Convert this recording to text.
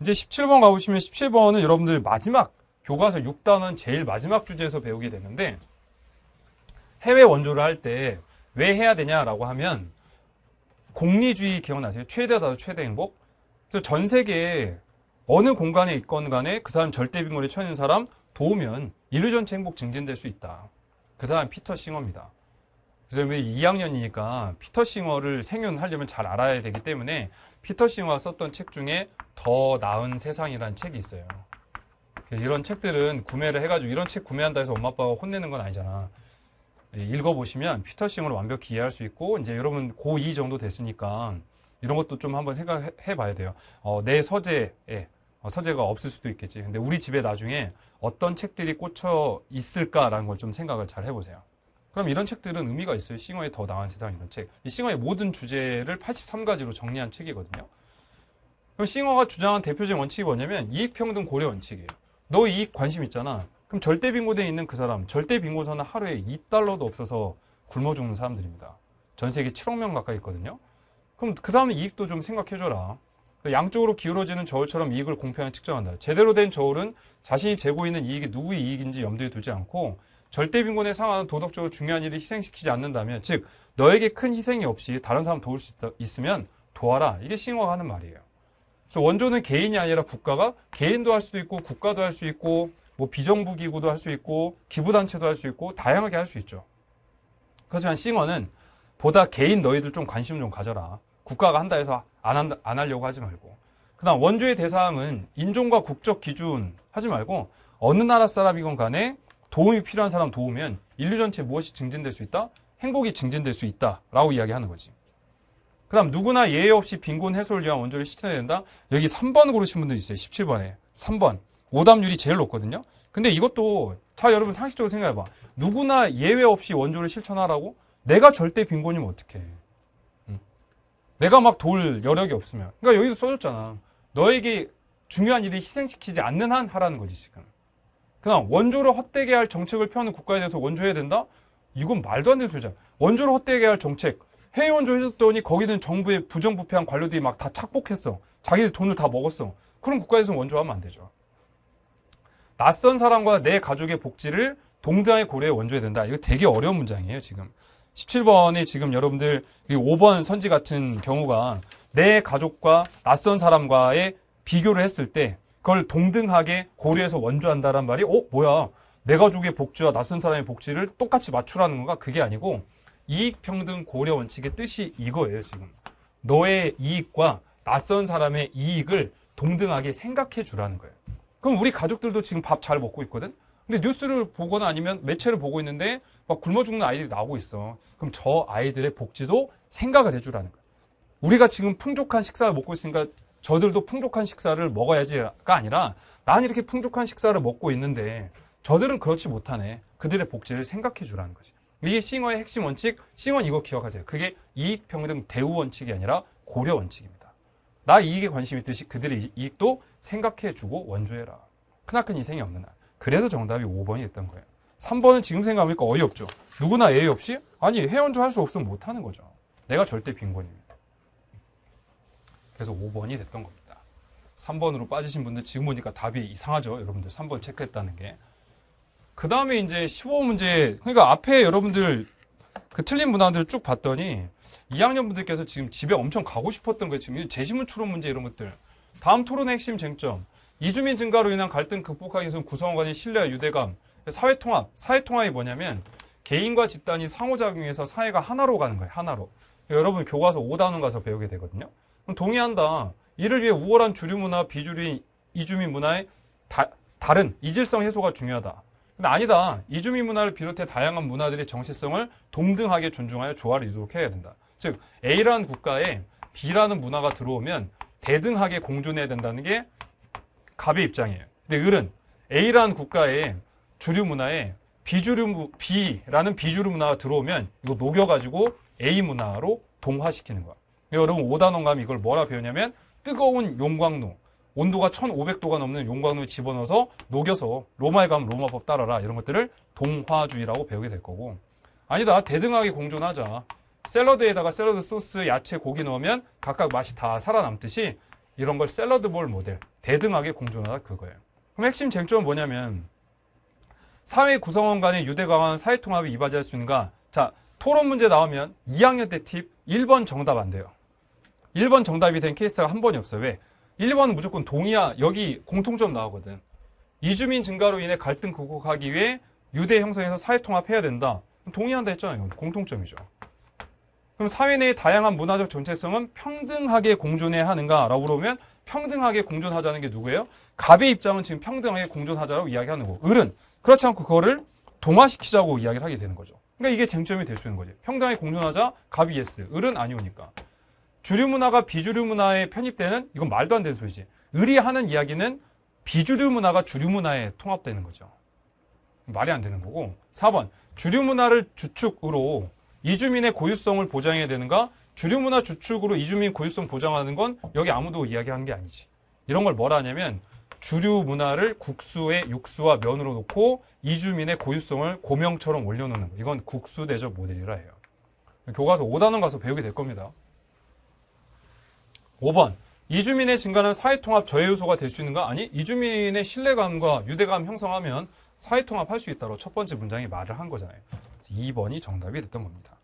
이제 17번 가보시면 17번은 여러분들 마지막 교과서 6단원 제일 마지막 주제에서 배우게 되는데 해외 원조를 할 때 왜 해야 되냐라고 하면 공리주의 기억나세요? 최대다 최대 행복. 그래서 전 세계 에 어느 공간에 있건 간에 그 사람 절대 빈곤에 처해 있는 사람 도우면 인류 전체 행복 증진될 수 있다. 그 사람 피터 싱어입니다. 그래서 왜 2학년이니까 피터 싱어를 생존하려면잘 알아야 되기 때문에 피터 싱와 썼던 책 중에 더 나은 세상이라는 책이 있어요. 이런 책들은 구매를 해가지고 이런 책 구매한다 해서 엄마 아빠가 혼내는 건 아니잖아. 예, 읽어보시면 피터 싱을 완벽히 이해할 수 있고 이제 여러분 고2 정도 됐으니까 이런 것도 좀 한번 생각해 봐야 돼요. 어, 내 서재에 어, 서재가 없을 수도 있겠지. 근데 우리 집에 나중에 어떤 책들이 꽂혀 있을까라는 걸 좀 생각을 잘 해보세요. 그럼 이런 책들은 의미가 있어요. 싱어의 더 나은 세상 이런 책. 이 싱어의 모든 주제를 83가지로 정리한 책이거든요. 그럼 싱어가 주장한 대표적인 원칙이 뭐냐면 이익평등 고려 원칙이에요. 너 이익 관심 있잖아. 그럼 절대 빈곤대에 있는 그 사람, 절대 빈곤선은 하루에 2달러도 없어서 굶어 죽는 사람들입니다. 전 세계 7억 명 가까이 있거든요. 그럼 그 사람의 이익도 좀 생각해줘라. 그 양쪽으로 기울어지는 저울처럼 이익을 공평하게 측정한다. 제대로 된 저울은 자신이 재고 있는 이익이 누구의 이익인지 염두에 두지 않고 절대 빈곤에 상하는 도덕적으로 중요한 일을 희생시키지 않는다면 즉 너에게 큰 희생이 없이 다른 사람 도울 수 있, 으면 도와라 이게 싱어가 하는 말이에요. 그래서 원조는 개인이 아니라 국가가 개인도 할 수도 있고 국가도 할 수 있고 뭐 비정부 기구도 할 수 있고 기부 단체도 할 수 있고 다양하게 할 수 있죠. 그렇지만 싱어는 보다 개인 너희들 좀 관심 좀 가져라. 국가가 한다 해서 안, 한다, 안 하려고 하지 말고. 그 다음 원조의 대상은 인종과 국적 기준 하지 말고 어느 나라 사람이건 간에 도움이 필요한 사람 도우면 인류 전체 무엇이 증진될 수 있다? 행복이 증진될 수 있다. 라고 이야기하는 거지. 그 다음 누구나 예외 없이 빈곤 해소를 위한 원조를 실천해야 된다. 여기 3번 고르신 분들 있어요. 17번에. 3번. 오답률이 제일 높거든요. 근데 이것도 자 여러분 상식적으로 생각해봐. 누구나 예외 없이 원조를 실천하라고? 내가 절대 빈곤이면 어떡해. 내가 막 돌 여력이 없으면. 그러니까 여기도 써줬잖아. 너에게 중요한 일을 희생시키지 않는 한 하라는 거지 지금. 그냥 원조를 헛되게 할 정책을 펴는 국가에 대해서 원조해야 된다? 이건 말도 안 되는 소리죠 원조를 헛되게 할 정책. 해외 원조 해줬더니 거기는 정부의 부정부패한 관료들이 막 다 착복했어. 자기들 돈을 다 먹었어. 그런 국가에서 원조하면 안 되죠. 낯선 사람과 내 가족의 복지를 동등하게 고려해 원조해야 된다. 이거 되게 어려운 문장이에요, 지금. 17번이 지금 여러분들 5번 선지 같은 경우가 내 가족과 낯선 사람과의 비교를 했을 때 그걸 동등하게 고려해서 원조한다란 말이 어 뭐야 내 가족의 복지와 낯선 사람의 복지를 똑같이 맞추라는 건가 그게 아니고 이익평등 고려 원칙의 뜻이 이거예요 지금 너의 이익과 낯선 사람의 이익을 동등하게 생각해 주라는 거예요 그럼 우리 가족들도 지금 밥 잘 먹고 있거든 근데 뉴스를 보거나 아니면 매체를 보고 있는데 막 굶어 죽는 아이들이 나오고 있어 그럼 저 아이들의 복지도 생각을 해주라는 거예요 우리가 지금 풍족한 식사를 먹고 있으니까 저들도 풍족한 식사를 먹어야지가 아니라 난 이렇게 풍족한 식사를 먹고 있는데 저들은 그렇지 못하네. 그들의 복지를 생각해 주라는 거지. 이게 싱어의 핵심 원칙. 싱어 이거 기억하세요. 그게 이익평등 대우 원칙이 아니라 고려 원칙입니다. 나 이익에 관심 있듯이 그들의 이익도 생각해 주고 원조해라. 크나큰 인생이 없는 한. 그래서 정답이 5번이 됐던 거예요. 3번은 지금 생각하니까 어이없죠. 누구나 예의 없이 아니 회원조할 수 없으면 못하는 거죠. 내가 절대 빈곤입니다. 그래서 5번이 됐던 겁니다. 3번으로 빠지신 분들 지금 보니까 답이 이상하죠. 여러분들 3번 체크했다는 게. 그 다음에 이제 15문제, 그러니까 앞에 여러분들 그 틀린 문항들을 쭉 봤더니 2학년 분들께서 지금 집에 엄청 가고 싶었던 거예요. 지금 제시문 추론 문제 이런 것들. 다음 토론의 핵심 쟁점. 이주민 증가로 인한 갈등 극복하기 위해서 구성원 간의 신뢰와 유대감, 사회통합. 사회통합이 뭐냐면 개인과 집단이 상호작용해서 사회가 하나로 가는 거예요. 하나로. 여러분 교과서 5단원 가서 배우게 되거든요. 동의한다. 이를 위해 우월한 주류 문화, 비주류 이주민 문화의 다, 다른 이질성 해소가 중요하다. 근데 아니다. 이주민 문화를 비롯해 다양한 문화들의 정체성을 동등하게 존중하여 조화를 이루도록 해야 된다. 즉 A라는 국가에 B라는 문화가 들어오면 대등하게 공존해야 된다는 게 갑의 입장이에요. 근데 을은 A라는 국가의 주류 문화에 비주류 B라는 비주류 문화가 들어오면 이거 녹여가지고 A 문화로 동화시키는 거야. 여러분 오단원감이 이걸 뭐라 배우냐면 뜨거운 용광로 온도가 1500도가 넘는 용광로에 집어넣어서 녹여서 로마의가 로마법 따라라 이런 것들을 동화주의라고 배우게 될 거고 아니다 대등하게 공존하자 샐러드에다가 샐러드 소스, 야채, 고기 넣으면 각각 맛이 다 살아남듯이 이런 걸 샐러드볼 모델 대등하게 공존하다 그거예요 그럼 핵심 쟁점은 뭐냐면 사회 구성원 간의 유대 강화는 사회 통합이 이바지할 수 있는가 자 토론 문제 나오면 2학년 때 팁 1번 정답 안 돼요 1번 정답이 된 케이스가 한 번이 없어요. 왜? 1번은 무조건 동의야 여기 공통점 나오거든. 이주민 증가로 인해 갈등 극복하기 위해 유대 형성에서 사회 통합해야 된다. 동의한다 했잖아요. 공통점이죠. 그럼 사회 내의 다양한 문화적 정체성은 평등하게 공존해야 하는가라고 그러면 평등하게 공존하자는 게 누구예요? 갑의 입장은 지금 평등하게 공존하자고 이야기하는 거고 을은 그렇지 않고 그거를 동화시키자고 이야기를 하게 되는 거죠. 그러니까 이게 쟁점이 될 수 있는 거지. 평등하게 공존하자 갑이 예스, 을은 아니오니까. 주류 문화가 비주류 문화에 편입되는 이건 말도 안 되는 소리지. 의리하는 이야기는 비주류 문화가 주류 문화에 통합되는 거죠. 말이 안 되는 거고. 4번. 주류 문화를 주축으로 이주민의 고유성을 보장해야 되는가? 주류 문화 주축으로 이주민 고유성 보장하는 건 여기 아무도 이야기하는 게 아니지. 이런 걸 뭐라 하냐면 주류 문화를 국수의 육수와 면으로 놓고 이주민의 고유성을 고명처럼 올려놓는 거. 이건 국수 대접 모델이라 해요. 교과서 5단원 가서 배우게 될 겁니다. 5번. 이주민의 증가는 사회통합 저해 요소가 될 수 있는가? 아니, 이주민의 신뢰감과 유대감 형성하면 사회통합할 수 있다로 첫 번째 문장이 말을 한 거잖아요. 2번이 정답이 됐던 겁니다.